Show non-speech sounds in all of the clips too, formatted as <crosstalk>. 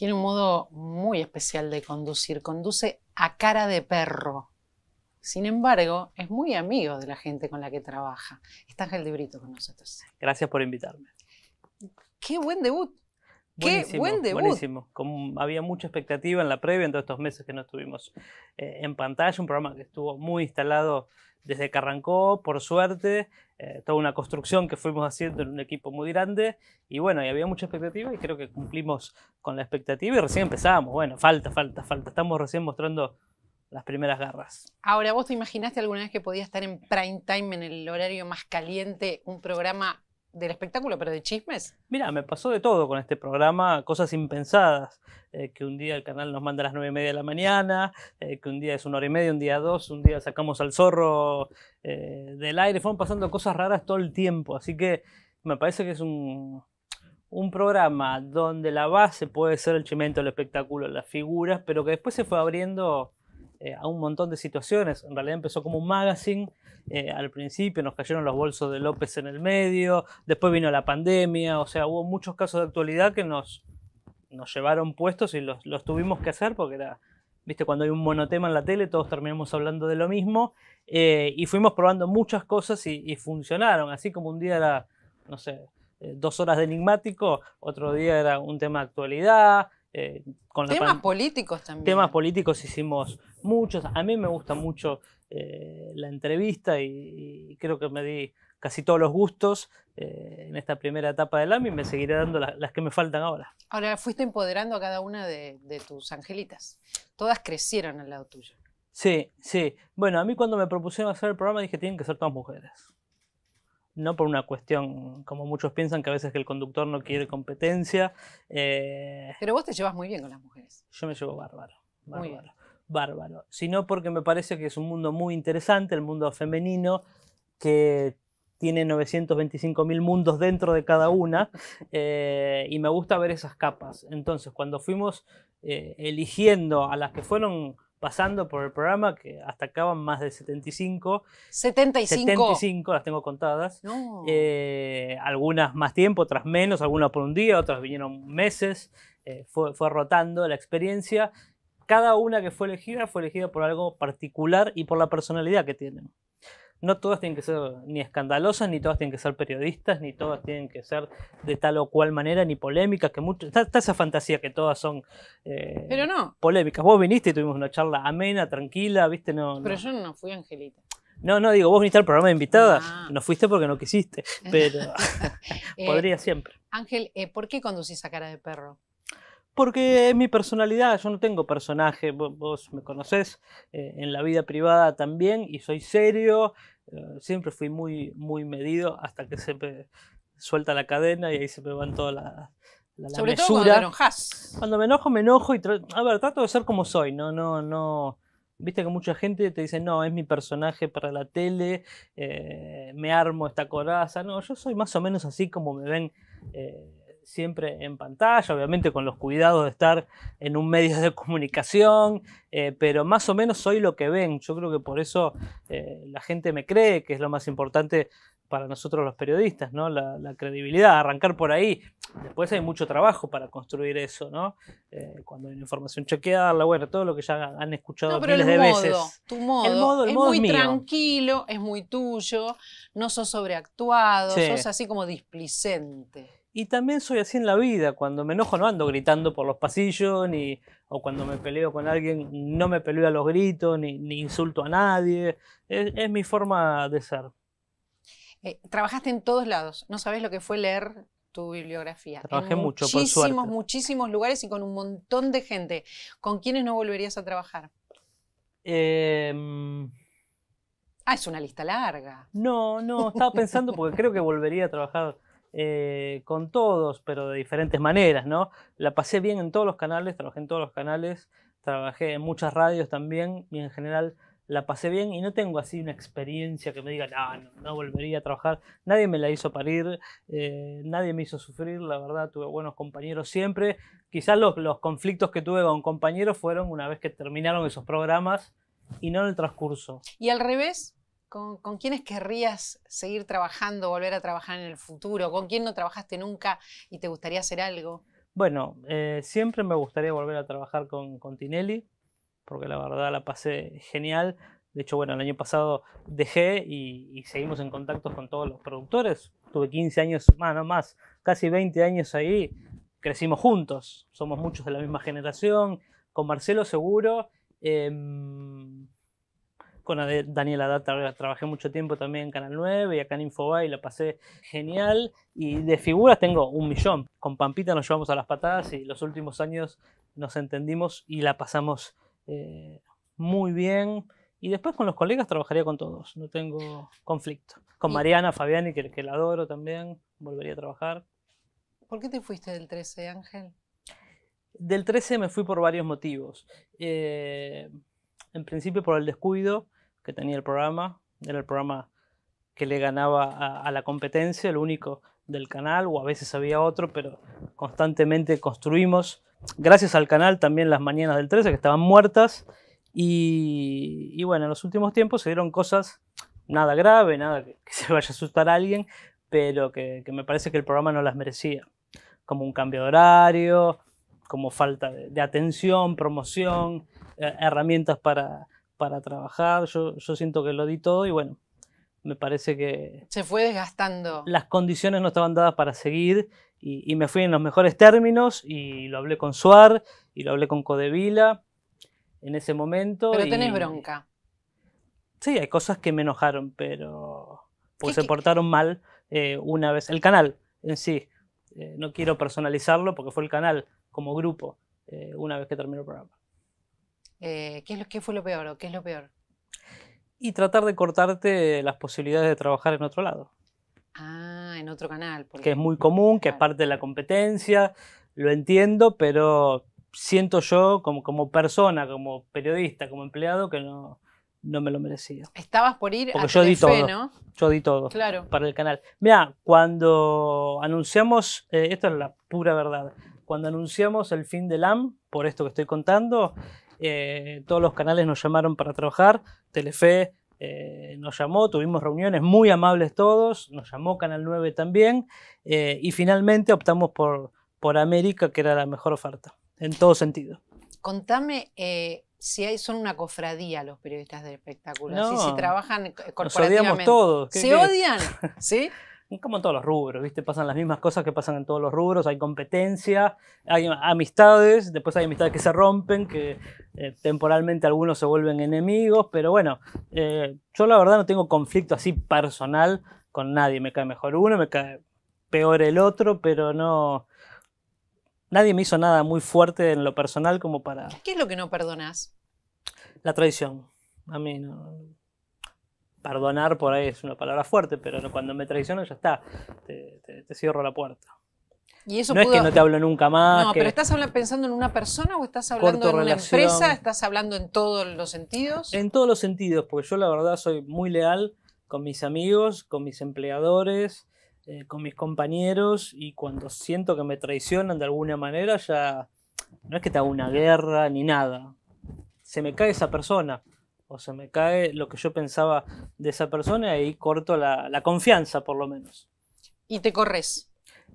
Tiene un modo muy especial de conducir, conduce a cara de perro. Sin embargo, es muy amigo de la gente con la que trabaja. Está Ángel de Brito con nosotros. Gracias por invitarme. Qué buen debut. Buenísimo, Qué buen debut. Buenísimo. Como había mucha expectativa en la previa en todos estos meses que no estuvimos eh, en pantalla, un programa que estuvo muy instalado desde que arrancó, por suerte, eh, toda una construcción que fuimos haciendo en un equipo muy grande y bueno, había mucha expectativa y creo que cumplimos con la expectativa y recién empezamos. Bueno, falta, falta, falta. Estamos recién mostrando las primeras garras. Ahora, ¿vos te imaginaste alguna vez que podía estar en prime time, en el horario más caliente, un programa del espectáculo, pero de chismes. Mira, me pasó de todo con este programa, cosas impensadas. Eh, que un día el canal nos manda a las nueve y media de la mañana, eh, que un día es una hora y media, un día dos, un día sacamos al zorro eh, del aire. Fueron pasando cosas raras todo el tiempo. Así que me parece que es un, un programa donde la base puede ser el chimento, el espectáculo, las figuras, pero que después se fue abriendo a un montón de situaciones. En realidad empezó como un magazine eh, al principio, nos cayeron los bolsos de López en el medio, después vino la pandemia, o sea, hubo muchos casos de actualidad que nos, nos llevaron puestos y los, tuvimos que hacer porque era, viste, cuando hay un monotema en la tele todos terminamos hablando de lo mismo eh, y fuimos probando muchas cosas y, funcionaron, así como un día era, no sé, eh, dos horas de enigmático, otro día era un tema de actualidad. temas políticos también. Temas políticos hicimos muchos. A mí me gusta mucho eh, la entrevista y, creo que me di casi todos los gustos eh, en esta primera etapa del AMI y me seguiré dando las que me faltan ahora. Ahora fuiste empoderando a cada una de, tus angelitas. Todas crecieron al lado tuyo. Sí, sí. Bueno, a mí cuando me propusieron hacer el programa dije tienen que ser todas mujeres. No por una cuestión, como muchos piensan, que a veces que el conductor no quiere competencia. Eh. Pero vos te llevas muy bien con las mujeres. Yo me llevo bárbaro. bárbaro bárbaro, sino porque me parece que es un mundo muy interesante, el mundo femenino, que tiene 925.000 mundos dentro de cada una, <laughs> eh, y me gusta ver esas capas. Entonces, cuando fuimos eh, eligiendo a las que fueron pasando por el programa, que hasta acaban más de 75. 75. las tengo contadas. Eh, algunas más tiempo, otras menos, algunas por un día, otras vinieron meses. fue, fue, rotando la experiencia cada una que fue elegida fue elegida por algo particular y por la personalidad que tienen. No todas tienen que ser ni escandalosas, ni todas tienen que ser periodistas, ni todas tienen que ser de tal o cual manera, ni polémicas, que mucho... está, esa fantasía que todas son eh, polémicas. Vos viniste y tuvimos una charla amena, tranquila, viste, no. Pero yo no fui angelita. No, no, digo, vos viniste al programa de invitada, ah. no. fuiste porque no quisiste, pero <laughs> eh, <laughs> podría siempre. Ángel, eh, ¿por qué conducís a cara de perro? porque es mi personalidad, yo no tengo personaje, vos, me conocés eh, en la vida privada también y soy serio, eh, siempre fui muy, muy medido hasta que se suelta la cadena y ahí se me van todas las... La, Sobre todo cuando me Cuando me enojo, me enojo y a ver, trato de ser como soy, no, no, no. Viste que mucha gente te dice, no, es mi personaje para la tele, eh, me armo esta coraza. No, yo soy más o menos así como me ven siempre en pantalla, obviamente con los cuidados de estar en un medio de comunicación, eh, pero más o menos soy lo que ven. Yo creo que por eso eh, la gente me cree, que es lo más importante para nosotros los periodistas, ¿no? La, credibilidad, arrancar por ahí. Después hay mucho trabajo para construir eso, ¿no? Eh, cuando hay una información chequearla, bueno, todo lo que ya han escuchado miles de veces. Tu modo, el modo, el es modo muy tranquilo, es muy tuyo, no sos sobreactuado, sos así como displicente. Y también soy así en la vida, cuando me enojo no ando gritando por los pasillos, ni, o cuando me peleo con alguien no me peleo a los gritos, ni, insulto a nadie, es, mi forma de ser. Eh, trabajaste en todos lados, no sabes lo que fue leer tu bibliografía. Trabajé mucho, por suerte. Muchísimos, muchísimos lugares y con un montón de gente. ¿Con quiénes no volverías a trabajar? Em. Ah, es una lista larga. No, no, estaba pensando porque creo que volvería a trabajar eh, con todos, pero de diferentes maneras, ¿no? La pasé bien en todos los canales, trabajé en todos los canales, trabajé en muchas radios también y en general la pasé bien y no tengo así una experiencia que me diga, no, no, volvería a trabajar. Nadie me la hizo parir, eh, nadie me hizo sufrir, la verdad, tuve buenos compañeros siempre. Quizás los, los conflictos que tuve con compañeros fueron una vez que terminaron esos programas y no en el transcurso. ¿Y al revés? ¿Con, quiénes querrías seguir trabajando, volver a trabajar en el futuro? ¿Con quién no trabajaste nunca y te gustaría hacer algo? Bueno, eh, siempre me gustaría volver a trabajar con, Tinelli, porque la verdad la pasé genial. De hecho, bueno, el año pasado dejé y, seguimos en contacto con todos los productores. Tuve 15 años más, no más, casi 20 años ahí. Crecimos juntos, somos muchos de la misma generación. Con Marcelo seguro. Em, con Daniela Data trabajé mucho tiempo también en Canal 9 y acá en Infobay la pasé genial. Y de figuras tengo un millón. Con Pampita nos llevamos a las patadas y los últimos años nos entendimos y la pasamos eh, muy bien. Y después con los colegas trabajaría con todos, no tengo conflicto. Con Mariana, Fabiani, que, que la adoro también, volvería a trabajar. ¿Por qué te fuiste del 13, Ángel? Del 13 me fui por varios motivos. Eh, en principio por el descuido, que tenía el programa. Era el programa que le ganaba a, la competencia, el único del canal, o a veces había otro, pero constantemente construimos. Gracias al canal también las mañanas del 13, que estaban muertas. Y, bueno, en los últimos tiempos se dieron cosas nada grave, nada que, se vaya a asustar a alguien, pero que, me parece que el programa no las merecía. Como un cambio de horario, como falta de, atención, promoción, eh, herramientas para, para trabajar, yo, siento que lo di todo y bueno, me parece que... Se fue desgastando. Las condiciones no estaban dadas para seguir y, me fui en los mejores términos y lo hablé con Suar y lo hablé con Codevila en ese momento. Pero tenés bronca. Sí, hay cosas que me enojaron, pero... pues se portaron mal eh, una vez. El canal en sí, eh, no quiero personalizarlo porque fue el canal como grupo eh, una vez que terminó el programa. Eh, ¿qué, fue lo peor qué es lo peor? Y tratar de cortarte las posibilidades de trabajar en otro lado. Ah, en otro canal. Porque... Que es muy común, que es parte de la competencia, lo entiendo, pero siento yo como, persona, como periodista, como empleado, que no, no me lo merecía. Estabas por ir Porque a yo di todo, ¿no? Yo di todo para el canal. Mira, cuando anunciamos, eh, esto es la pura verdad, cuando anunciamos el fin del AM, por esto que estoy contando, eh, todos los canales nos llamaron para trabajar, Telefe eh, nos llamó, tuvimos reuniones muy amables todos, nos llamó Canal 9 también eh, y finalmente optamos por, por América, que era la mejor oferta, en todo sentido. Contame si hay, son una cofradía los periodistas del espectáculo, si trabajan corporativamente. todos. ¿Se odian? <laughs> ¿Sí? como en todos los rubros, ¿viste? Pasan las mismas cosas que pasan en todos los rubros, hay competencia, hay amistades, después hay amistades que se rompen, que eh, temporalmente algunos se vuelven enemigos, pero bueno, eh, yo la verdad no tengo conflicto así personal con nadie, me cae mejor uno, me cae peor el otro, pero no... Nadie me hizo nada muy fuerte en lo personal como para... ¿Qué es lo que no perdonas? La traición. A mí no perdonar por ahí es una palabra fuerte, pero cuando me traicionan ya está, te, cierro la puerta. no es que no te hablo nunca más. No, pero ¿estás pensando en una persona o estás hablando en una empresa? ¿Estás hablando en todos los sentidos? En todos los sentidos, porque yo la verdad soy muy leal con mis amigos, con mis empleadores, eh, con mis compañeros y cuando siento que me traicionan de alguna manera ya no es que te haga una guerra ni nada. Se me cae esa persona o se me cae lo que yo pensaba de esa persona y ahí corto la, confianza, por lo menos. Y te corres.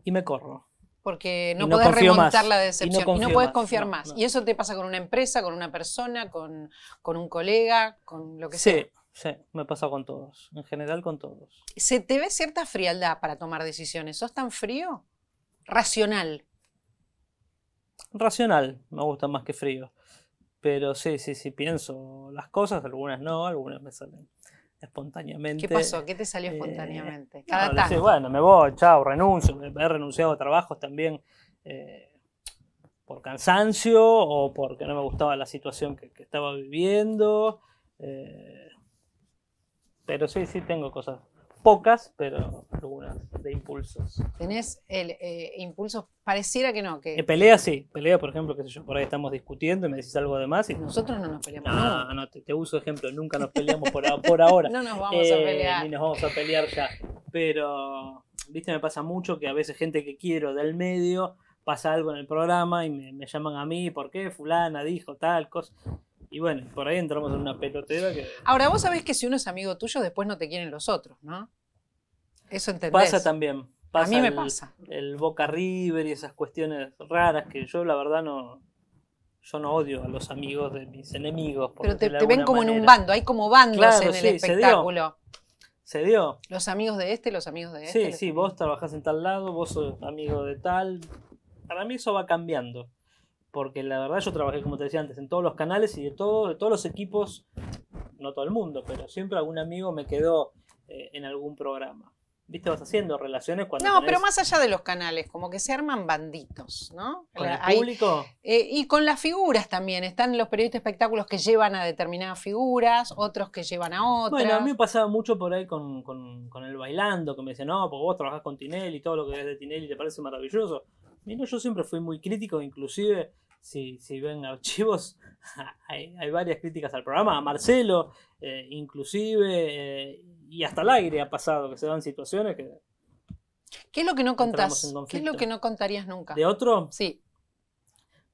Y me corro. Porque no, puedes podés remontar la decepción y no, puedes confiar más. y eso te pasa con una empresa, con una persona, con, un colega, con lo que sí, sea. Sí, me pasa con todos. En general, con todos. ¿Se te ve cierta frialdad para tomar decisiones? ¿Sos tan frío? Racional. Racional, me gusta más que frío. Pero sí, sí, sí, pienso las cosas, algunas no, algunas me salen espontáneamente. ¿Qué pasó? ¿Qué te salió eh, espontáneamente? Cada bueno, me voy, chao, renuncio. He renunciado a trabajos también eh, por cansancio o porque no me gustaba la situación que, estaba viviendo. Eh, pero sí, sí tengo cosas pocas, pero algunas de impulsos. ¿Tenés el, eh, impulsos? Pareciera que no. Que... pelea sí, pelea por ejemplo, que yo, por ahí estamos discutiendo y me decís algo de más. Y... Nosotros no nos peleamos. No, no, te, uso ejemplo, nunca nos peleamos por, ahora. <laughs> no nos vamos a eh, pelear. Ni nos vamos a pelear ya. Pero, viste, me pasa mucho que a veces gente que quiero del medio pasa algo en el programa y me, me llaman a mí, ¿por qué fulana dijo tal cosa? Y bueno, por ahí entramos en una pelotera que. Ahora, vos sabés que si uno es amigo tuyo, después no te quieren los otros, ¿no? Eso entendés. Pasa también. a mí me pasa. El Boca River y esas cuestiones raras que yo, la verdad, no. Yo no odio a los amigos de mis enemigos. Pero te, ven como en un bando, hay como bandos en el espectáculo. Se dio. Los amigos de este, los amigos de este. Sí, sí, vos trabajás en tal lado, vos sos amigo de tal. Para mí eso va cambiando porque la verdad yo trabajé, como te decía antes, en todos los canales y de, todo, de todos los equipos, no todo el mundo, pero siempre algún amigo me quedó eh, en algún programa. ¿Viste? Vas haciendo relaciones cuando. No, pero más allá de los canales, como que se arman banditos, ¿no? ¿Con el eh, público? Eh, y con las figuras también. Están los periodistas de espectáculos que llevan a determinadas figuras, otros que llevan a otras. Bueno, a mí me pasaba mucho por ahí con, el bailando, que me dicen, no, porque vos trabajás con Tinelli, todo lo que ves de Tinelli te parece maravilloso. Mira, yo siempre fui muy crítico, inclusive si, si ven archivos, <laughs> hay, varias críticas al programa, a Marcelo, eh, inclusive, eh, y hasta al aire ha pasado, que se dan situaciones que... ¿Qué es lo que no contás? ¿Qué es lo que no contarías nunca? ¿De otro? Sí.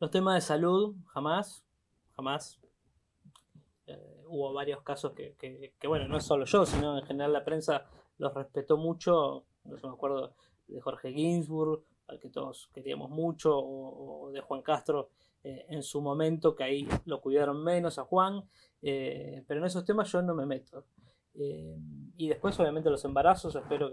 Los temas de salud, jamás, jamás. Eh, hubo varios casos que, que, bueno, no es solo yo, sino en general la prensa los respetó mucho. No me acuerdo de Jorge Ginsburg, al que todos queríamos mucho, o, de Juan Castro eh, en su momento, que ahí lo cuidaron menos a Juan, eh, pero en esos temas yo no me meto. Eh, y después, obviamente, los embarazos, espero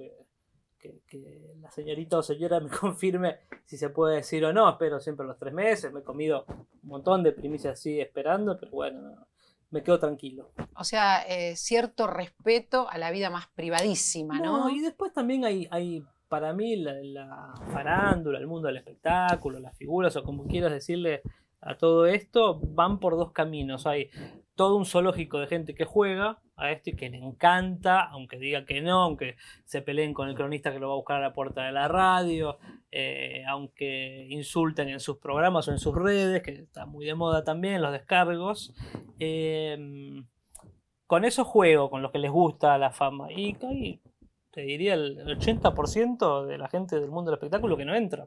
que, que, la señorita o señora me <laughs> confirme si se puede decir o no, espero siempre los tres meses, me he comido un montón de primicias así esperando, pero bueno, me quedo tranquilo. O sea, cierto respeto a la vida más privadísima, ¿no? ¿no? Y después también hay, hay para mí la, farándula, el mundo del espectáculo, las figuras o como quieras decirle a todo esto, van por dos caminos. Hay todo un zoológico de gente que juega a esto y que le encanta, aunque diga que no, aunque se peleen con el cronista que lo va a buscar a la puerta de la radio, eh, aunque insulten en sus programas o en sus redes, que está muy de moda también, los descargos. Eh, con eso juego, con lo que les gusta la fama. Y, caí te diría el 80% de la gente del mundo del espectáculo que no entra.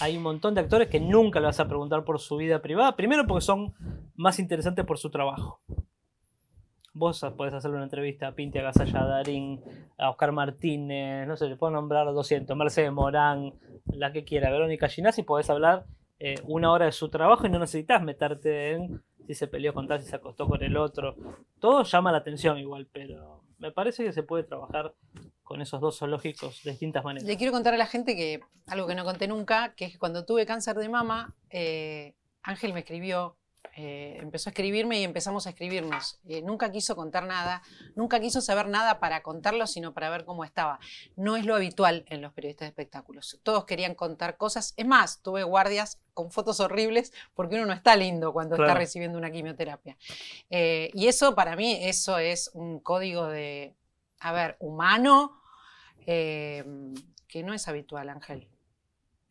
Hay un montón de actores que nunca le vas a preguntar por su vida privada, primero porque son más interesantes por su trabajo. Vos podés hacerle una entrevista a Pinti Gasalla, a Darín, a Oscar Martínez, no sé, le puedo nombrar 200, Mercedes Morán, la que quiera, Verónica Ginazzi, podés hablar eh, una hora de su trabajo y no necesitas meterte en si se peleó con tal, si se acostó con el otro. Todo llama la atención igual, pero me parece que se puede trabajar con esos dos zoológicos de distintas maneras. Le quiero contar a la gente que algo que no conté nunca, que es que cuando tuve cáncer de mama, eh, Ángel me escribió eh, empezó a escribirme y empezamos a escribirnos. Eh, nunca quiso contar nada, nunca quiso saber nada para contarlo, sino para ver cómo estaba. No es lo habitual en los periodistas de espectáculos. Todos querían contar cosas. Es más, tuve guardias con fotos horribles porque uno no está lindo cuando está recibiendo una quimioterapia. Eh, y eso para mí, eso es un código de, a ver, humano, que no es habitual, Ángel.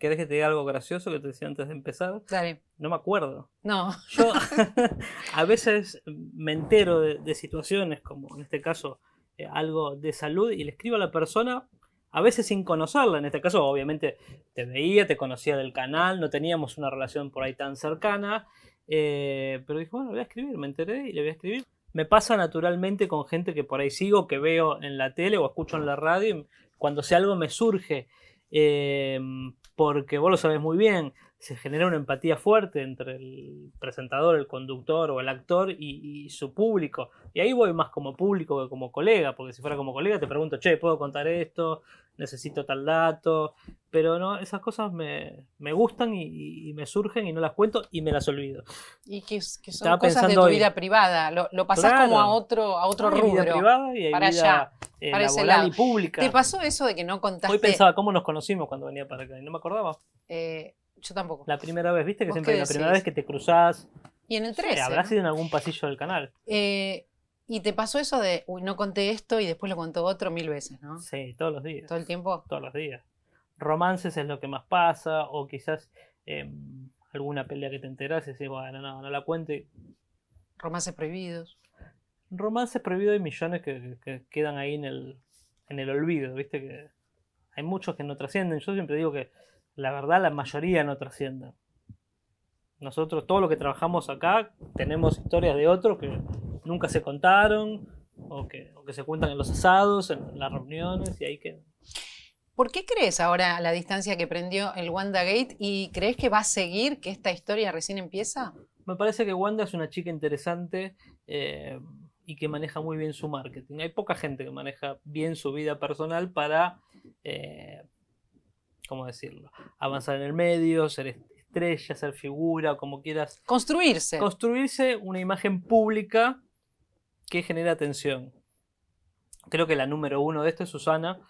¿Querés que te diga algo gracioso que te decía antes de empezar? Dale. No me acuerdo. No. Yo <laughs> <laughs> a veces me entero de, situaciones, como en este caso eh, algo de salud, y le escribo a la persona, a veces sin conocerla. En este caso, obviamente, te veía, te conocía del canal, no teníamos una relación por ahí tan cercana. Eh, pero dije, bueno, voy a escribir, me enteré y le voy a escribir. Me pasa naturalmente con gente que por ahí sigo, que veo en la tele o escucho en la radio, cuando si algo me surge. Em, porque vos lo sabés muy bien, se genera una empatía fuerte entre el presentador, el conductor o el actor y, y, su público. Y ahí voy más como público que como colega, porque si fuera como colega te pregunto, che, ¿puedo contar esto? necesito tal dato, pero no, esas cosas me, gustan y, me surgen y no las cuento y me las olvido. Y que, son Estaba cosas de tu vida privada, lo, pasás como a otro, a otro rubro. Vida privada y para vida, allá, eh, y pública. ¿Te pasó eso de que no contaste? Hoy pensaba cómo nos conocimos cuando venía para acá y no me acordaba. Eh, yo tampoco. La primera vez, viste que siempre la primera vez que te cruzás. Y en el sido en algún pasillo del canal. Eh, ¿Y te pasó eso de, uy, no conté esto y después lo contó otro mil veces, ¿no? Sí, todos los días. ¿Todo el tiempo? Todos los días. Romances es lo que más pasa, o quizás em, alguna pelea que te enteras y decís, bueno, no, no la cuente. Romances prohibidos. Romances prohibidos hay millones que, quedan ahí en el, olvido, ¿viste? Que hay muchos que no trascienden. Yo siempre digo que la verdad la mayoría no trascienden. Nosotros, todos los que trabajamos acá, tenemos historias de otros que nunca se contaron o que, se cuentan en los asados, en las reuniones y ahí que. ¿Por qué crees ahora la distancia que prendió el WandaGate y crees que va a seguir, que esta historia recién empieza? Me parece que Wanda es una chica interesante eh, y que maneja muy bien su marketing. Hay poca gente que maneja bien su vida personal para, eh, ¿cómo decirlo?, avanzar en el medio, ser estrella, ser figura, como quieras. Construirse. Construirse una imagen pública ¿Qué genera tensión. Creo que la número uno de esto es Susana,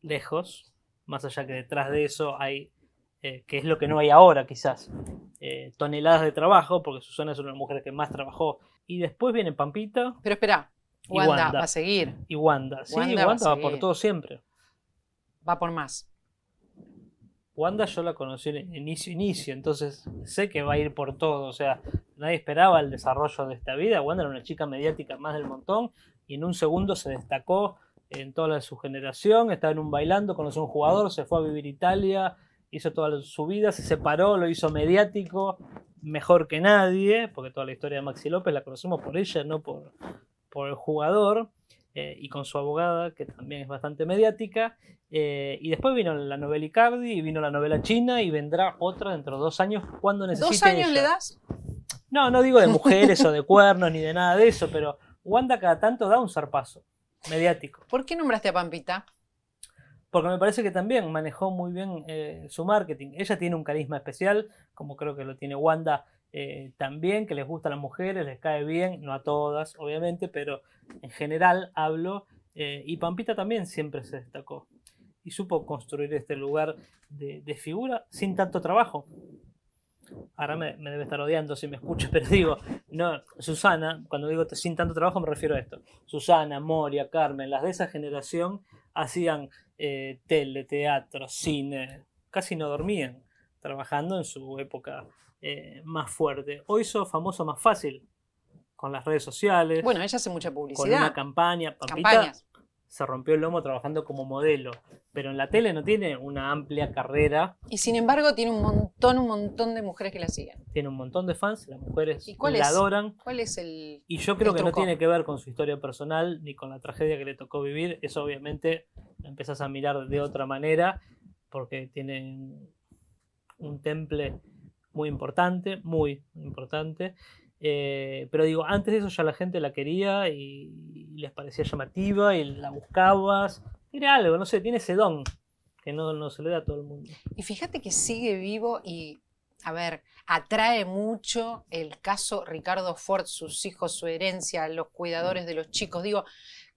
lejos, más allá que detrás de eso hay, eh, que es lo que no hay ahora quizás, eh, toneladas de trabajo, porque Susana es una mujer que más trabajó. Y después viene Pampita. Pero espera, Wanda, va a seguir. Y Wanda, sí, Wanda, va por todo siempre. Va por más. Wanda yo la conocí en inicio, inicio, entonces sé que va a ir por todo, o sea, nadie esperaba el desarrollo de esta vida, Wanda era una chica mediática más del montón y en un segundo se destacó en toda su generación, estaba en un bailando, conoció a un jugador, se fue a vivir Italia, hizo toda su vida, se separó, lo hizo mediático, mejor que nadie, porque toda la historia de Maxi López la conocemos por ella, no por, por el jugador. Eh, y con su abogada, que también es bastante mediática. Eh, y después vino la novela Icardi, y vino la novela china, y vendrá otra dentro de dos años cuando necesite. ¿Dos años le das? No, no digo de <laughs> mujeres o de cuernos ni de nada de eso, pero Wanda cada tanto da un zarpazo mediático. ¿Por qué nombraste a Pampita? Porque me parece que también manejó muy bien eh, su marketing. Ella tiene un carisma especial, como creo que lo tiene Wanda eh, también, que les gusta a las mujeres, les cae bien, no a todas, obviamente, pero en general hablo. Eh, y Pampita también siempre se destacó y supo construir este lugar de, figura sin tanto trabajo. Ahora me, debe estar odiando si me escucha, <laughs> pero digo, no, Susana, cuando digo sin tanto trabajo me refiero a esto. Susana, Moria, Carmen, las de esa generación hacían eh, tele, teatro, cine, casi no dormían, trabajando en su época eh, más fuerte. O hizo famoso más fácil con las redes sociales. Bueno, ella hace mucha publicidad. Con una campaña. se rompió el lomo trabajando como modelo. Pero en la tele no tiene una amplia carrera. Y sin embargo tiene un montón, un montón de mujeres que la siguen. Tiene un montón de fans, las mujeres ¿Y la adoran. ¿Cuál es el Y yo creo que no tiene que ver con su historia personal ni con la tragedia que le tocó vivir. Eso obviamente la empezás a mirar de otra manera porque tiene un temple muy importante, muy importante. Eh, pero digo, antes de eso ya la gente la quería y, les parecía llamativa y la buscabas. Era algo, no sé, tiene ese don que no, no se le da a todo el mundo. Y fíjate que sigue vivo y, a ver, atrae mucho el caso Ricardo Ford, sus hijos, su herencia, los cuidadores mm. de los chicos. Digo,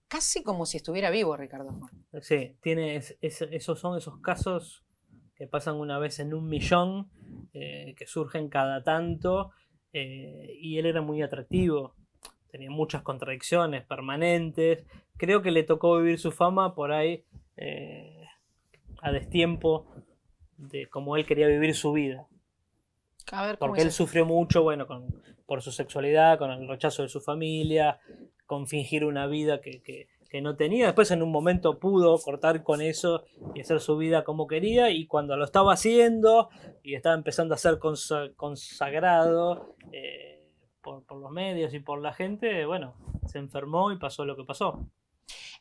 casi como si estuviera vivo Ricardo Ford. Sí, tiene esos son esos casos que pasan una vez en un millón, eh, que surgen cada tanto, eh, y él era muy atractivo, tenía muchas contradicciones permanentes, creo que le tocó vivir su fama por ahí eh, a destiempo de cómo él quería vivir su vida. Porque él sufrió mucho, bueno, por su sexualidad, con el rechazo de su familia, con fingir una vida que que no tenía. Después en un momento pudo cortar con eso y hacer su vida como quería y cuando lo estaba haciendo y estaba empezando a ser consagrado eh, por, los medios y por la gente, bueno, se enfermó y pasó lo que pasó.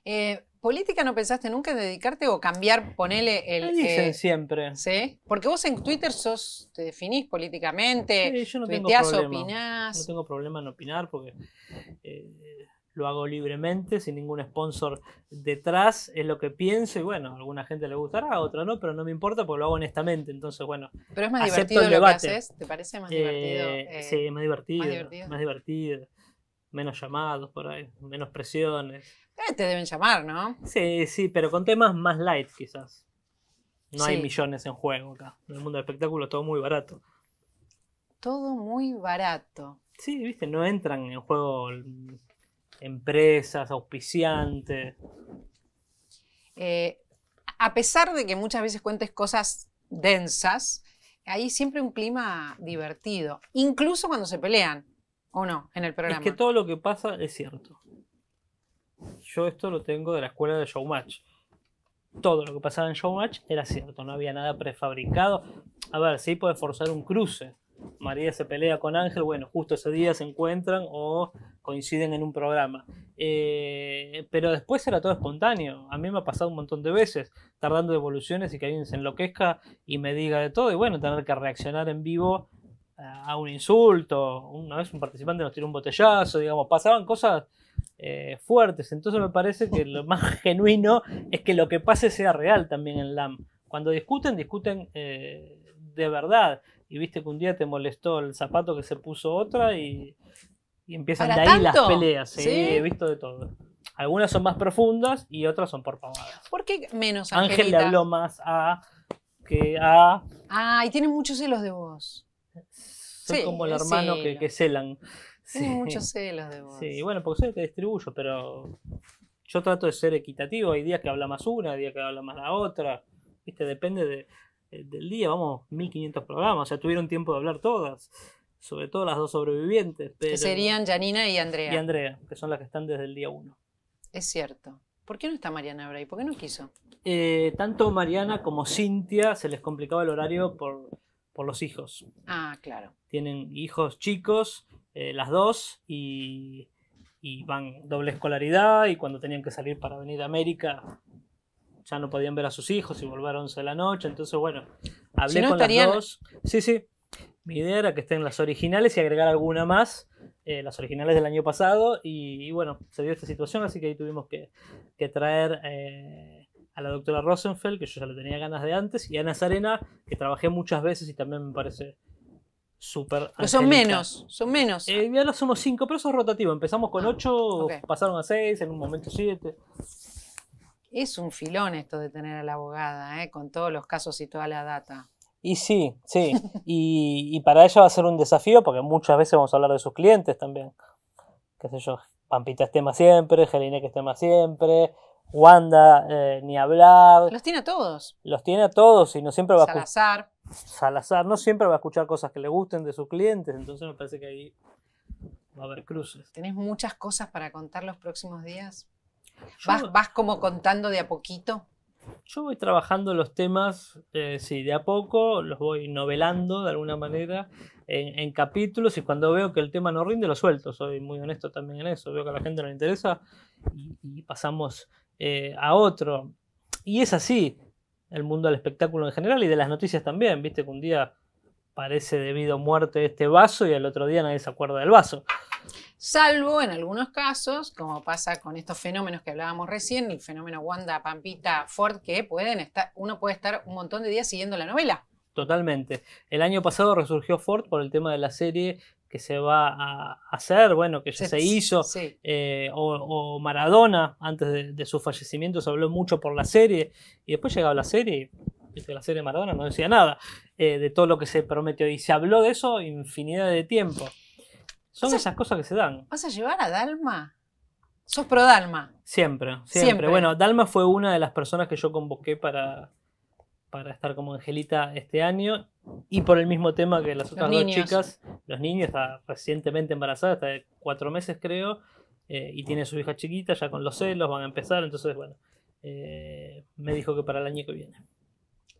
Eh, ¿Política no pensaste nunca en dedicarte o cambiar, ponele el... Me dicen eh, siempre. ¿Sí? Porque vos en Twitter sos, te definís políticamente, sí, yo no tengo No tengo problema en opinar porque lo hago libremente, sin ningún sponsor detrás, es lo que pienso y bueno, a alguna gente le gustará, a otra no, pero no me importa porque lo hago honestamente, entonces bueno. Pero es más divertido ¿te parece más divertido? Eh, eh sí, más divertido, más divertido, más divertido. Menos llamados por ahí, menos presiones. Eh, te deben llamar, ¿no? Sí, sí, pero con temas más light quizás. No hay millones en juego acá. En el mundo del espectáculo todo muy barato. Todo muy barato. Sí, viste, no entran en juego empresas, auspiciantes. Eh, a pesar de que muchas veces cuentes cosas densas, hay siempre un clima divertido, incluso cuando se pelean, ¿o no? En el programa. Es que todo lo que pasa es cierto. Yo esto lo tengo de la escuela de Showmatch. Todo lo que pasaba en Showmatch era cierto, no había nada prefabricado. A ver, sí puede forzar un cruce. María se pelea con Ángel, bueno, justo ese día se encuentran o coinciden en un programa. Eh, pero después era todo espontáneo. A mí me ha pasado un montón de veces, tardando evoluciones y que alguien se enloquezca y me diga de todo. Y bueno, tener que reaccionar en vivo a un insulto. Una vez un participante nos tiró un botellazo, digamos, pasaban cosas eh, fuertes. Entonces me parece que lo más <laughs> genuino es que lo que pase sea real también en LAM. Cuando discuten, discuten eh, de verdad. Y viste que un día te molestó el zapato que se puso otra y y empiezan de ahí las peleas, sí, he visto de todo. Algunas son más profundas y otras son por pavadas. ¿Por qué menos Ángel le habló más a que a. Ah, y tiene muchos celos de vos. Soy como el hermano que, celan. Tiene muchos celos de vos. Sí, bueno, porque soy el que distribuyo, pero yo trato de ser equitativo. Hay días que habla más una, hay días que habla más la otra. Viste, depende de, del día. Vamos, 1500 programas, o sea, tuvieron tiempo de hablar todas sobre todo las dos sobrevivientes. que serían Janina y Andrea. Y Andrea, que son las que están desde el día uno. Es cierto. ¿Por qué no está Mariana y ¿Por qué no quiso? Eh, tanto Mariana como Cintia se les complicaba el horario por, por los hijos. Ah, claro. Tienen hijos chicos, eh, las dos, y, van doble escolaridad, y cuando tenían que salir para venir a América, ya no podían ver a sus hijos y volver a 11 de la noche. Entonces, bueno, hablé con las dos. Sí, sí. Mi idea era que estén las originales y agregar alguna más, eh, las originales del año pasado, y, bueno, se dio esta situación, así que ahí tuvimos que, traer eh, a la doctora Rosenfeld, que yo ya le tenía ganas de antes, y a Ana que trabajé muchas veces y también me parece súper... Pero son menos, son menos. Eh, ya somos cinco, pero eso es rotativo, empezamos con ocho, pasaron a seis, en un momento siete. Es un filón esto de tener a la abogada, eh, con todos los casos y toda la data. Y sí, sí. <laughs> Y, para ella va a ser un desafío porque muchas veces vamos a hablar de sus clientes también. Qué sé yo, Pampita esté más siempre, Geline que esté tema siempre, Wanda eh, ni hablar. Los tiene a todos. Los tiene a todos y no siempre va a escuchar. Salazar. no siempre va a escuchar cosas que le gusten de sus clientes, entonces me parece que ahí va a haber cruces. ¿Tenés muchas cosas para contar los próximos días? ¿Vas, vas como contando de a poquito? Yo voy trabajando los temas, eh, sí, de a poco, los voy novelando de alguna manera en, capítulos y cuando veo que el tema no rinde lo suelto, soy muy honesto también en eso, veo que a la gente no le interesa y, pasamos eh, a otro. Y es así el mundo del espectáculo en general y de las noticias también, viste que un día parece debido a muerte este vaso y al otro día nadie se acuerda del vaso. Salvo en algunos casos, como pasa con estos fenómenos que hablábamos recién, el fenómeno Wanda, Pampita, Ford, que pueden estar, uno puede estar un montón de días siguiendo la novela. Totalmente. El año pasado resurgió Ford por el tema de la serie que se va a hacer, bueno, que ya se, hizo, eh, o, Maradona, antes de, su fallecimiento, se habló mucho por la serie, y después llegaba la serie, la serie de Maradona no decía nada eh, de todo lo que se prometió, y se habló de eso infinidad de tiempo. Son esas cosas que se dan. ¿Vas a llevar a Dalma? ¿Sos pro Dalma? Siempre, siempre, Bueno, Dalma fue una de las personas que yo convoqué para, para estar como Angelita este año y por el mismo tema que las otras dos chicas. Los niños, está recientemente embarazada, está de cuatro meses creo, eh, y tiene su hija chiquita, ya con los celos, van a empezar, entonces bueno, eh, me dijo que para el año que viene.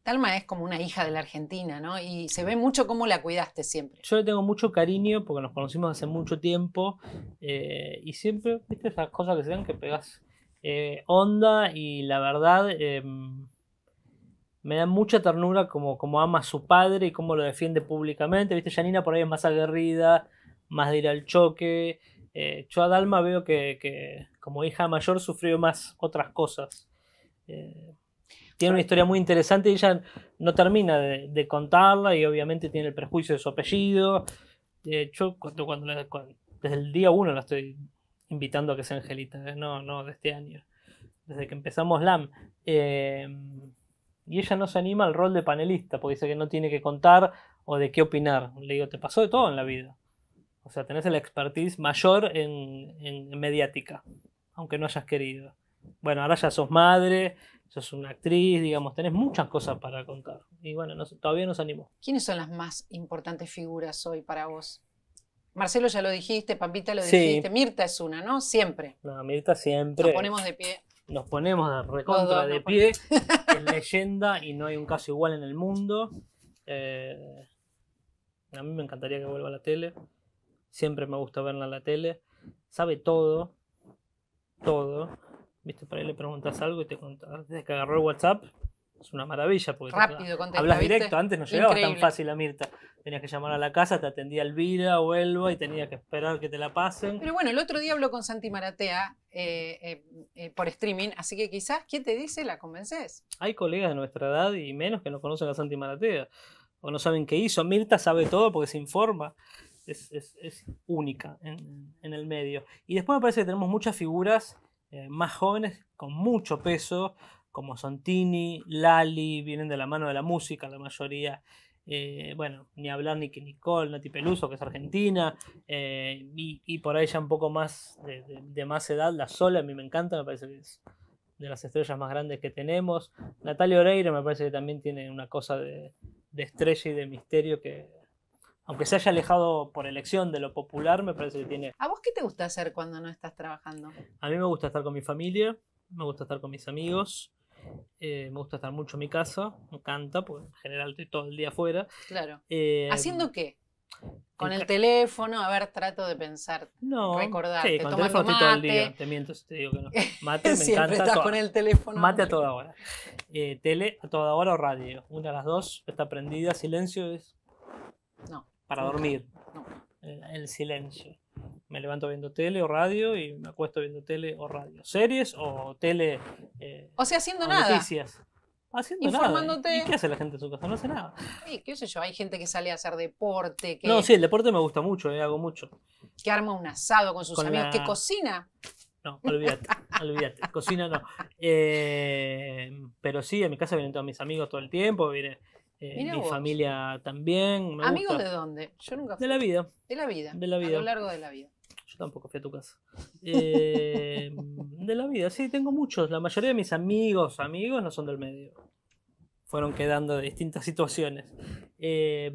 Talma es como una hija de la Argentina, ¿no? Y se ve mucho cómo la cuidaste siempre. Yo le tengo mucho cariño porque nos conocimos hace mucho tiempo eh, y siempre, viste, esas cosas que se dan que pegas eh, onda y la verdad em, me da mucha ternura como, como ama a su padre y cómo lo defiende públicamente, viste, Janina por ahí es más aguerrida, más de ir al choque. Eh, yo a Dalma veo que, como hija mayor sufrió más otras cosas tiene una historia muy interesante y ella no termina de, contarla y obviamente tiene el prejuicio de su apellido. de yo cuando, desde el día uno la estoy invitando a que sea Angelita, eh, no, no de este año, desde que empezamos LAM. Eh, y ella no se anima al rol de panelista porque dice que no tiene que contar o de qué opinar. Le digo, te pasó de todo en la vida. O sea, tenés la expertise mayor en, en mediática, aunque no hayas querido. Bueno, ahora ya sos madre, es una actriz, digamos, tenés muchas cosas para contar. Y bueno, no, todavía nos animó. ¿Quiénes son las más importantes figuras hoy para vos? Marcelo ya lo dijiste, Pampita lo dijiste, Mirta es una, ¿no? Siempre. No, Mirta siempre. Nos ponemos de pie. Nos ponemos de recontra de pie. es leyenda y no hay un caso igual en el mundo. Eh, a mí me encantaría que vuelva a la tele. Siempre me gusta verla en la tele. Sabe todo. Todo ¿Viste? Por ahí le preguntas algo y te contás. Desde que agarró el WhatsApp, es una maravilla. Porque Rápido, Hablas directo, antes no llegaba tan fácil a Mirta. Tenías que llamar a la casa, te atendía Elvira o Elba y tenías que esperar que te la pasen. Pero bueno, el otro día habló con Santi Maratea eh, eh, eh, por streaming, así que quizás, ¿quién te dice? La convences. Hay colegas de nuestra edad y menos que no conocen a Santi Maratea o no saben qué hizo. Mirta sabe todo porque se informa. Es, única en, en el medio. Y después me parece que tenemos muchas figuras eh, más jóvenes con mucho peso, como Sontini, Lali, vienen de la mano de la música la mayoría. Eh, bueno, ni hablar ni que Nicole, Nati Peluso, que es argentina, eh, y, por ahí ya un poco más de, más edad, la sola, a mí me encanta, me parece que es de las estrellas más grandes que tenemos. Natalia Oreiro me parece que también tiene una cosa de estrella y de misterio que aunque se haya alejado por elección de lo popular, me parece que tiene... ¿A vos qué te gusta hacer cuando no estás trabajando? A mí me gusta estar con mi familia, me gusta estar con mis amigos, eh, me gusta estar mucho en mi casa, me encanta, porque en general estoy todo el día afuera. Claro. Eh, ¿Haciendo qué? Con el teléfono, a ver, trato de pensar, no, recordar. Sí, con el teléfono estoy todo el día, te miento si te digo que no. <laughs> Mate, me Siempre Estás con el teléfono. Mate a toda hora. Eh, tele a toda hora o radio, una de las dos está prendida, silencio es... No para dormir. No. El, silencio. Me levanto viendo tele o radio y me acuesto viendo tele o radio. Series o tele. Eh, o sea, haciendo o nada. Noticias. Haciendo Nada. qué hace la gente en su casa? No hace nada. qué sé yo, hay gente que sale a hacer deporte. No, sí, el deporte me gusta mucho, eh, hago mucho. Que arma un asado con sus amigos, que cocina. No, olvídate, <laughs> olvídate. Cocina no. Eh, pero sí, en mi casa vienen todos mis amigos todo el tiempo. Viene, eh, mi familia también. ¿Amigos de dónde? Yo nunca De la vida. De la vida. De la vida. A lo largo de la vida. Yo tampoco fui a tu casa. Eh, <laughs> de la vida, sí, tengo muchos. La mayoría de mis amigos, amigos, no son del medio. Fueron quedando de distintas situaciones. Eh,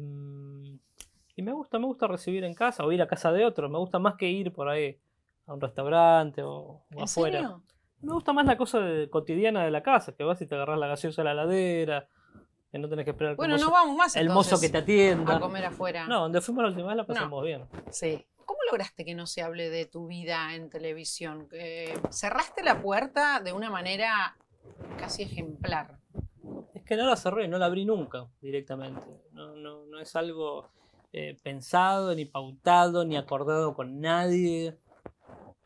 y me gusta, me gusta recibir en casa o ir a casa de otro. Me gusta más que ir por ahí a un restaurante o, afuera. Me gusta más la cosa cotidiana de la casa, que vas y te agarras la gaseosa a la ladera que no tenés que esperar. Bueno, no vamos más. El mozo que te atienda. A comer afuera. No, donde fuimos la última vez la pasamos bien. Sí. ¿Cómo lograste que no se hable de tu vida en televisión? Eh, cerraste la puerta de una manera casi ejemplar. Es que no la cerré, no la abrí nunca directamente. No, es algo eh, pensado, ni pautado, ni acordado con nadie.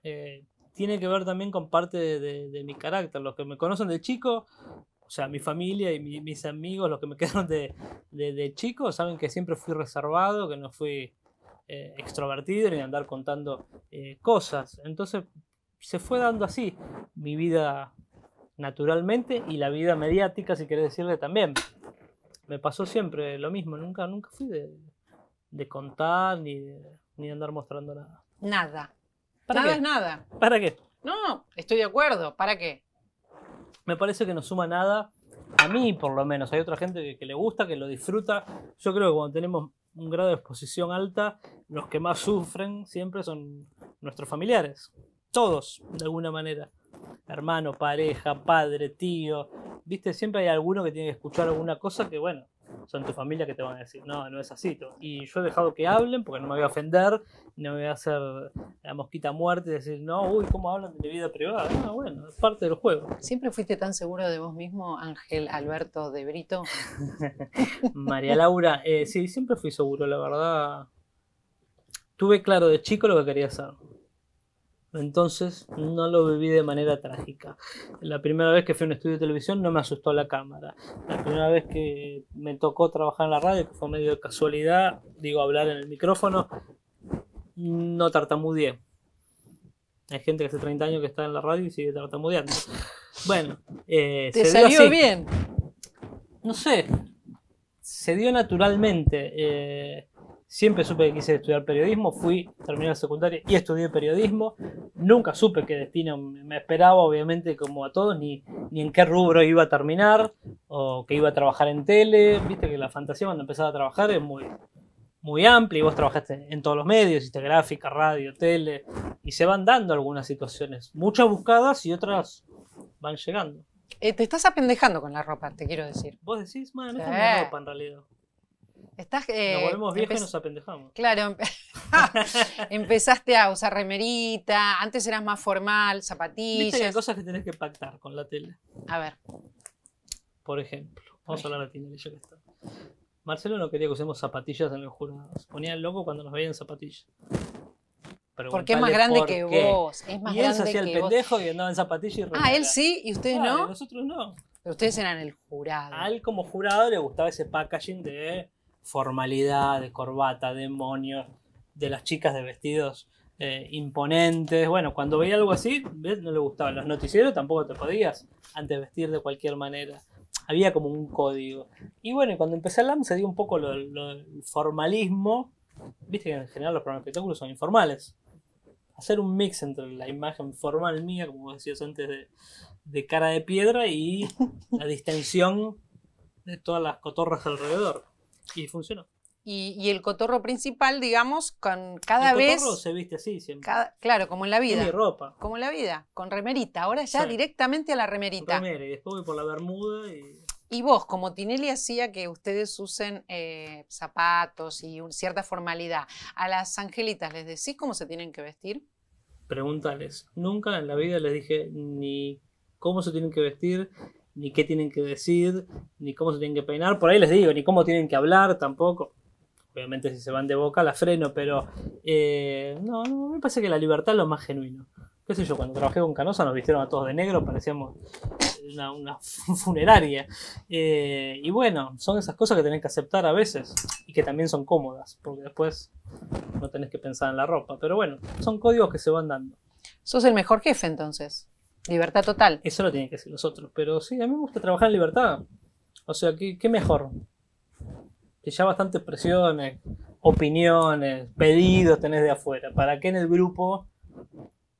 Eh, tiene que ver también con parte de, mi carácter. Los que me conocen de chico o sea, mi familia y mis amigos, los que me <laughs> quedaron de, de, chico, saben que siempre fui reservado, que no fui eh, extrovertido ni andar contando eh, cosas. Entonces se fue dando así mi vida naturalmente y la vida mediática, si querés decirle también. Me pasó siempre lo mismo, nunca, nunca fui de, contar ni ni andar mostrando nada. Nada. ¿Para nada es nada. ¿Para qué? No, estoy de acuerdo. ¿Para qué? me parece que no suma nada. A mí, por lo menos, hay otra gente que, le gusta, que lo disfruta. Yo creo que cuando tenemos un grado de exposición alta, los que más sufren siempre son nuestros familiares. Todos, de alguna manera. Hermano, pareja, padre, tío. Viste, siempre hay alguno que tiene que escuchar alguna cosa que, bueno, son tu familia que te van a decir, no, no es así. Y yo he dejado que hablen porque no me voy a ofender, no me voy a hacer la mosquita muerte y decir, no, uy, ¿cómo hablan de mi vida privada? Ah, bueno, es parte del juego. ¿Siempre fuiste tan seguro de vos mismo, Ángel Alberto de Brito? <laughs> María Laura, eh, sí, siempre fui seguro, la verdad. Tuve claro de chico lo que quería hacer. Entonces no lo viví de manera trágica. La primera vez que fui a un estudio de televisión no me asustó la cámara. La primera vez que me tocó trabajar en la radio, que fue medio de casualidad, digo hablar en el micrófono, no tartamudeé. Hay gente que hace 30 años que está en la radio y sigue tartamudeando. Bueno, eh, se salió bien? No sé, se dio naturalmente. Eh, Siempre supe que quise estudiar periodismo, fui, terminé la secundaria y estudié periodismo. Nunca supe qué destino me esperaba, obviamente, como a todos, ni, ni en qué rubro iba a terminar, o que iba a trabajar en tele. Viste que la fantasía cuando empezaba a trabajar es muy, muy amplia y vos trabajaste en todos los medios, hiciste gráfica, radio, tele, y se van dando algunas situaciones, muchas buscadas y otras van llegando. Eh, te estás apendejando con la ropa, te quiero decir. Vos decís, man, no es ropa en realidad. Estás, eh, nos volvemos viejos y nos apendejamos. Claro, <laughs> empezaste a usar remerita, antes eras más formal, zapatillas. hay cosas que tenés que pactar con la tele. A ver. Por ejemplo, vamos a hablar de Tinelli, que está. Marcelo no quería que usemos zapatillas en los jurados. Ponía el loco cuando nos veían zapatillas. Porque es más grande que vos. y él se hacía el pendejo y andaba en zapatillas y ah, remera. Ah, él sí y ustedes no. Nosotros no. Pero ustedes eran el jurado. A él como jurado le gustaba ese packaging de formalidad, de corbata, demonios, de las chicas de vestidos eh, imponentes. Bueno, cuando veía algo así, no le gustaba los noticieros, tampoco te podías antes vestir de cualquier manera. Había como un código. Y bueno, cuando empecé el LAM se dio un poco lo, el formalismo. Viste que en general los programas de espectáculos son informales. Hacer un mix entre la imagen formal mía, como decías antes, de, de cara de piedra y la distensión de todas las cotorras alrededor. Y funcionó. Y, el cotorro principal, digamos, con cada vez. El cotorro se viste así siempre. claro, como en la vida. y ropa. Como en la vida, con remerita. Ahora ya directamente a la remerita. Remera, y después voy por la bermuda y. Y vos, como Tinelli hacía que ustedes usen eh, zapatos y cierta formalidad, ¿a las angelitas les decís cómo se tienen que vestir? Pregúntales. Nunca en la vida les dije ni cómo se tienen que vestir, ni qué tienen que decir, ni cómo se tienen que peinar. Por ahí les digo, ni cómo tienen que hablar tampoco. Obviamente si se van de boca la freno, pero eh, no, me parece que la libertad es lo más genuino. Qué sé yo, cuando trabajé con Canosa nos vistieron a todos de negro, parecíamos una, <laughs> funeraria. Eh, y bueno, son esas cosas que tenés que aceptar a veces y que también son cómodas, porque después no tenés que pensar en la ropa. Pero bueno, son códigos que se van dando. Sos el mejor jefe entonces. Libertad total. Eso lo tienen que los otros. Pero sí, a mí me gusta trabajar en libertad. O sea, ¿qué, mejor? Que ya bastantes presiones, opiniones, pedidos tenés de afuera. ¿Para qué en el grupo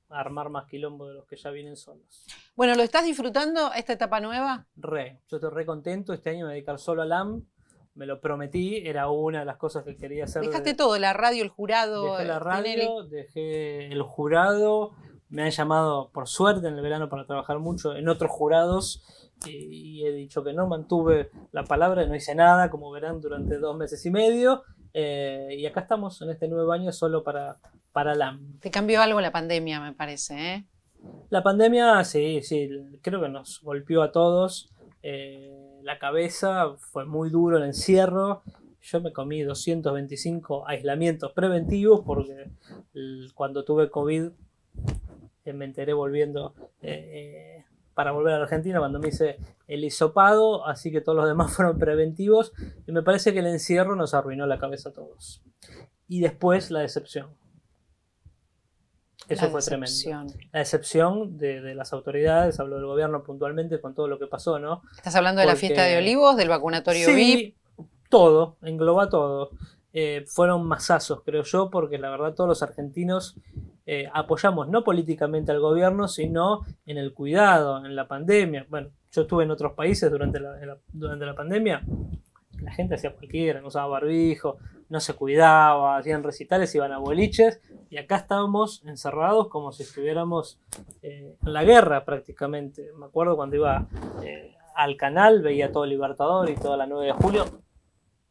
armar más quilombo de los que ya vienen solos? Bueno, ¿lo estás disfrutando esta etapa nueva? Re, yo estoy re contento. Este año me dedicar solo a LAM. Me lo prometí, era una de las cosas que quería hacer. Dejaste todo, la radio, el jurado. Dejé la radio, dejé el jurado, me han llamado por suerte en el verano para trabajar mucho en otros jurados y, he dicho que no, mantuve la palabra, no hice nada, como verán, durante dos meses y medio. Eh, y acá estamos en este nuevo año solo para, para la Te cambió algo la pandemia, me parece. ¿eh? La pandemia, sí, sí, creo que nos golpeó a todos. Eh, la cabeza fue muy duro el encierro. Yo me comí 225 aislamientos preventivos porque cuando tuve COVID eh, me enteré volviendo eh, eh, para volver a Argentina cuando me hice el hisopado, así que todos los demás <laughs> fueron preventivos y me parece que el encierro nos arruinó la cabeza a todos. Y después la decepción. Eso fue tremendo. La decepción de, las autoridades, hablo del gobierno puntualmente con todo lo que pasó, ¿no? ¿Estás hablando de la fiesta de olivos, del vacunatorio VIP? Todo, engloba todo. fueron masazos, creo yo, porque la verdad todos los argentinos eh, apoyamos no políticamente al gobierno, sino en el cuidado, en la pandemia. Bueno, yo estuve en otros países durante la, durante la pandemia, la gente hacía cualquiera, no usaba barbijo, no se cuidaba, hacían recitales, iban a boliches, y acá estábamos encerrados como si estuviéramos eh, en la guerra prácticamente. Me acuerdo cuando iba eh, al canal, veía todo Libertador y toda la 9 de julio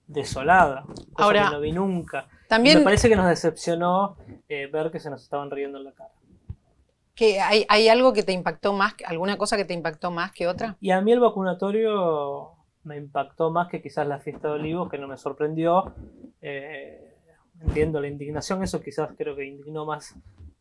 desolada, Ahora, no vi nunca. Me parece que nos decepcionó ver que se nos estaban riendo en la cara. hay, algo que te impactó más, alguna cosa que te impactó más que otra? Y a mí el vacunatorio me impactó más que quizás la fiesta de olivos, que no me sorprendió. Eh, entiendo la indignación, eso quizás creo que indignó más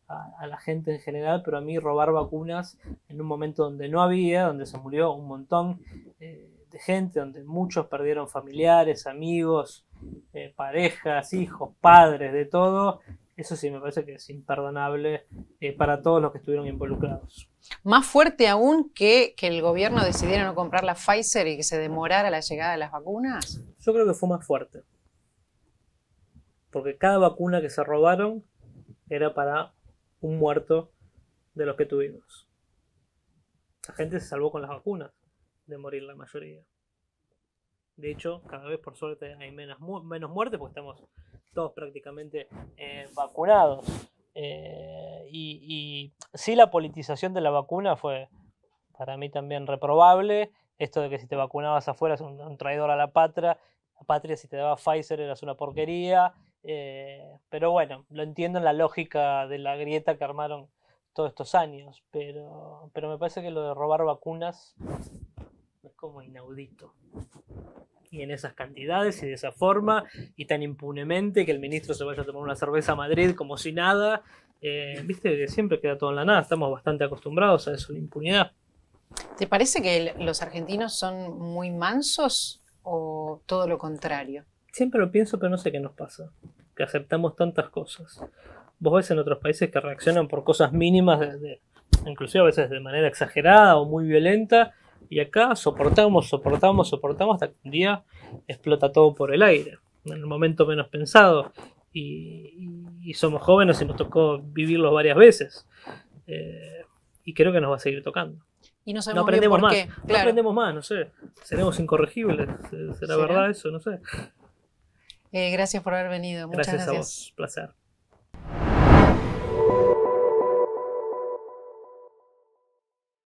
a, la gente en general, pero a mí robar vacunas en un momento donde no había, donde se murió un montón eh, de gente, donde muchos perdieron familiares, amigos, eh, parejas, hijos, padres, de todo, eso sí, me parece que es imperdonable eh, para todos los que estuvieron involucrados. Más fuerte aún que, que el gobierno decidiera no comprar la Pfizer y que se demorara la llegada de las vacunas. Yo creo que fue más fuerte. Porque cada vacuna que se robaron era para un muerto de los que tuvimos. La gente se salvó con las vacunas de morir la mayoría. De hecho, cada vez por suerte hay menos, menos muertes porque estamos todos prácticamente eh, vacunados. Eh, y, sí, la politización de la vacuna fue para mí también reprobable. Esto de que si te vacunabas afuera es un, traidor a la patria, la patria si te daba Pfizer eras una porquería. Eh, pero bueno, lo entiendo en la lógica de la grieta que armaron todos estos años, pero, pero me parece que lo de robar vacunas es como inaudito y en esas cantidades y de esa forma y tan impunemente que el ministro se vaya a tomar una cerveza a Madrid como si nada. Eh, Viste, siempre queda todo en la nada, estamos bastante acostumbrados a eso, la impunidad. ¿Te parece que los argentinos son muy mansos o todo lo contrario? Siempre lo pienso, pero no sé qué nos pasa, que aceptamos tantas cosas. Vos ves en otros países que reaccionan por cosas mínimas, inclusive a veces de manera exagerada o muy violenta, y acá soportamos, soportamos, soportamos hasta que un día explota todo por el aire, en el momento menos pensado. Y, somos jóvenes y nos tocó vivirlo varias veces. Eh, y creo que nos va a seguir tocando. Y no sabemos aprendemos por más. Qué, No aprendemos más, no sé. Seremos incorregibles. ¿Será, verdad eso? No sé. Eh, gracias por haber venido. Muchas gracias. gracias. a vos. Placer.